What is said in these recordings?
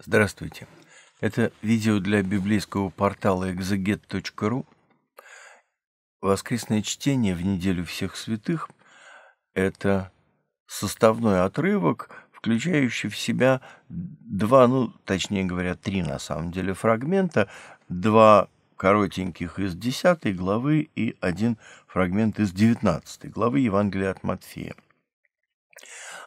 Здравствуйте. Это видео для библейского портала exeget.ru. Воскресное чтение в неделю всех святых – это составной отрывок, включающий в себя два, ну, точнее говоря, три на самом деле фрагмента, два коротеньких из 10 главы и один фрагмент из 19 главы Евангелия от Матфея.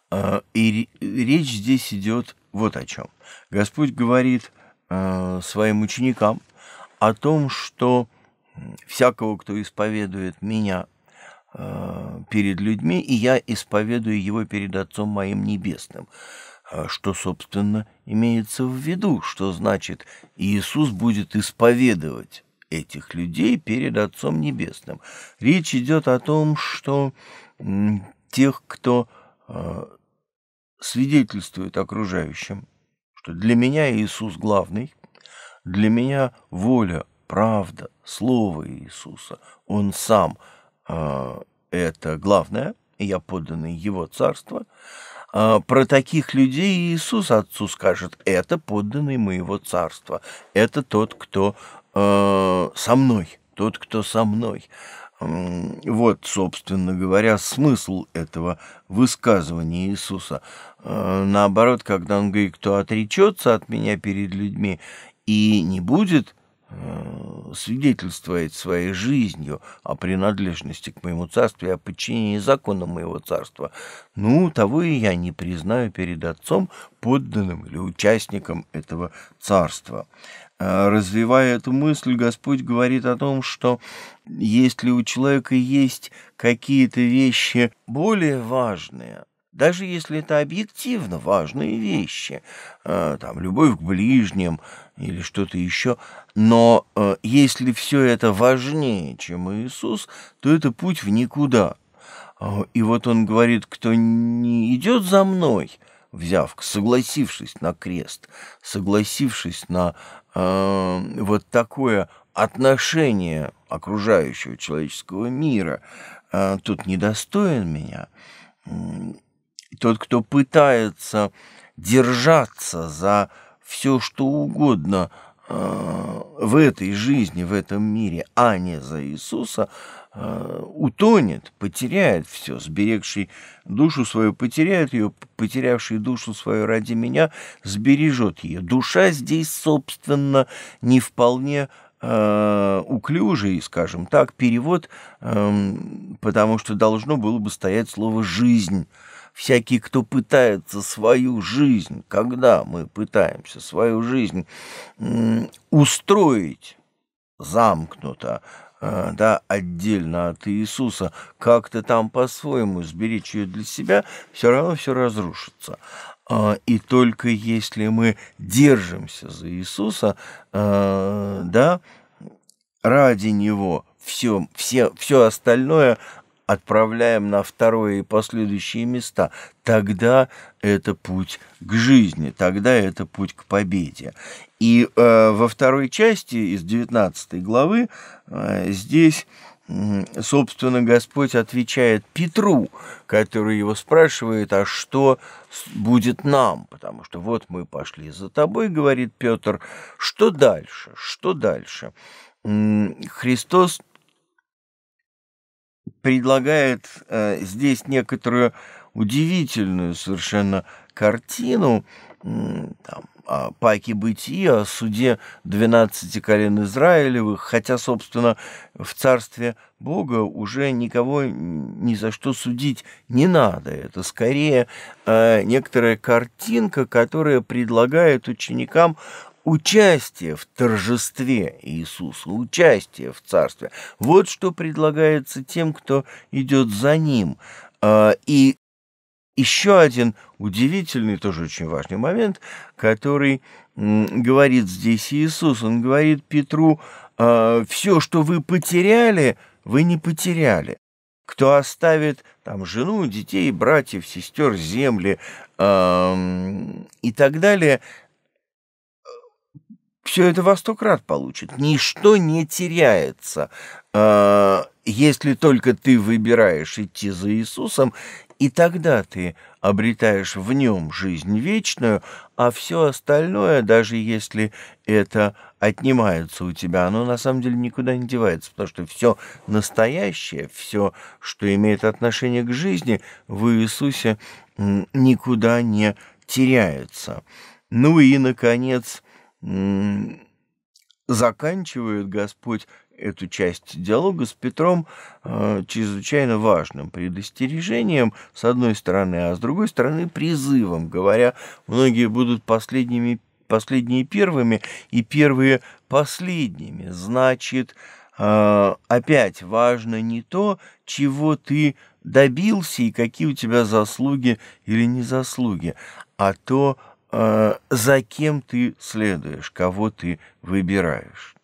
А, и речь здесь идет вот о чем. Господь говорит э, своим ученикам о том, что всякого, кто исповедует меня э, перед людьми, и я исповедую его перед Отцом моим небесным. Э, что, собственно, имеется в виду, что значит Иисус будет исповедовать этих людей перед Отцом Небесным. Речь идет о том, что тех, кто э, свидетельствует окружающим, что для меня Иисус главный, для меня воля, правда, слово Иисуса, Он сам э, это главное, я подданный Его царство. Э, а, про таких людей Иисус Отцу скажет, это подданный моего царства, это тот, кто э, со мной, тот, кто со мной. Вот, собственно говоря, смысл этого высказывания Иисуса. Э, наоборот, когда он говорит, кто отречется от меня перед людьми и не будет Э, свидетельствует своей жизнью о принадлежности к моему царству и о подчинении законам моего царства, ну, того и я не признаю перед отцом подданным или участником этого царства. Э, развивая эту мысль, Господь говорит о том, что если у человека есть какие-то вещи более важные, даже если это объективно важные вещи, э, там, любовь к ближним или что-то еще, но э, если все это важнее, чем Иисус, то это путь в никуда. Э, и вот он говорит, кто не идет за мной, взяв, согласившись на крест, согласившись на э, вот такое отношение окружающего человеческого мира, э, тут недостоин меня, тот, кто пытается держаться за все, что угодно э, в этой жизни, в этом мире, а не за Иисуса, э, утонет, потеряет все, сберегший душу свою потеряет ее, потерявший душу свою ради меня сбережет ее. Душа здесь, собственно, не вполне а, уклюжий, скажем так, перевод, потому что должно было бы стоять слово «жизнь» всякий, кто пытается свою жизнь, когда мы пытаемся свою жизнь устроить замкнуто, э, да, отдельно от Иисуса, как-то там по-своему сберечь ее для себя, все равно все разрушится. А, и только если мы держимся за Иисуса, э, да, ради Него все, все, все остальное отправляем на второе и последующие места, тогда это путь к жизни, тогда это путь к победе. И э, во второй части из 19 главы э, здесь собственно, Господь отвечает Петру, который его спрашивает, а что будет нам? Потому что вот мы пошли за тобой, говорит Петр, что дальше, что дальше? Христос предлагает э, здесь некоторую удивительную совершенно картину там, о паке бытия, о суде 12 колен Израилевых, хотя, собственно, в царстве Бога уже никого ни за что судить не надо. Это скорее э, некоторая картинка, которая предлагает ученикам Участие в торжестве Иисуса, участие в Царстве. Вот что предлагается тем, кто идет за Ним. А, и еще один удивительный, тоже очень важный момент, который говорит здесь Иисус. Он говорит Петру, «А, все, что вы потеряли, вы не потеряли. Кто оставит там жену, детей, братьев, сестер, земли э, и так далее, все это во сто крат получит. Ничто не теряется, а, если только ты выбираешь идти за Иисусом, и тогда ты обретаешь в нем жизнь вечную, а все остальное, даже если это отнимается у тебя, оно на самом деле никуда не девается, потому что все настоящее, все, что имеет отношение к жизни, в Иисусе никуда не теряется. Ну и, наконец, заканчивает Господь эту часть диалога с Петром э, чрезвычайно важным предостережением, с одной стороны, а с другой стороны призывом, говоря, многие будут последними, последние первыми и первые последними. Значит, э, опять важно не то, чего ты добился и какие у тебя заслуги или не заслуги, а то, Э, за кем ты следуешь, кого ты выбираешь.